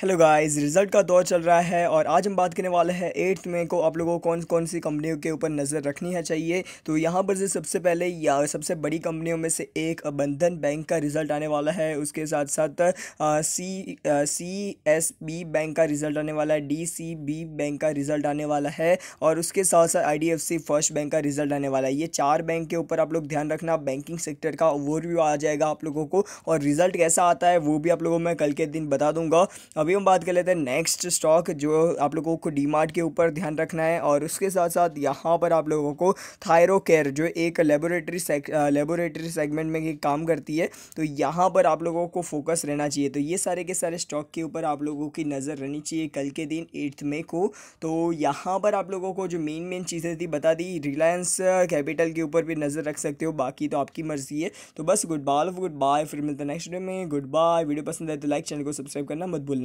hello guys result का दौर चल रहा है और आज हम बात करने वाले हैं एट्थ में को आप लोगों को कौन कौन सी कंपनियों के ऊपर नज़र रखनी है चाहिए तो यहाँ पर से सबसे पहले या सबसे बड़ी कंपनियों में से एक बंधन बैंक का रिज़ल्ट आने वाला है उसके साथ साथ आ, सी आ, सी एस बी बैंक का रिज़ल्ट आने वाला है डी सी बी बैंक का रिज़ल्ट आने वाला है और उसके साथ साथ I D F C first bank का रिज़ल्ट आने वाला है ये चार बैंक के ऊपर आप लोग ध्यान रखना बैंकिंग सेक्टर का ओवरव्यू आ जाएगा आप लोगों को और रिज़ल्ट कैसा आता है वो भी आप लोगों मैं कल के दिन बता दूंगा अभी हम बात कर लेते हैं नेक्स्ट स्टॉक जो आप लोगों को डी के ऊपर ध्यान रखना है और उसके साथ साथ यहाँ पर आप लोगों को थायरो केयर जो एक लेबोरेटरी लेबोरेटरी सेगमेंट में काम करती है तो यहाँ पर आप लोगों को फोकस रहना चाहिए तो ये सारे के सारे स्टॉक के ऊपर आप लोगों की नज़र रहनी चाहिए कल के दिन एट्थ मे को तो यहाँ पर आप लोगों को जो मेन मेन चीज़ें थी बता दी रिलायंस कैपिटल के ऊपर भी नज़र रख सकते हो बाकी तो आपकी मर्जी है तो बस गुड बाल गुड बाय फिर मिलते नेक्स्ट डे में गुड बाय वीडियो पसंद आए तो लाइक चैनल को सब्सक्राइब करना मत भूलना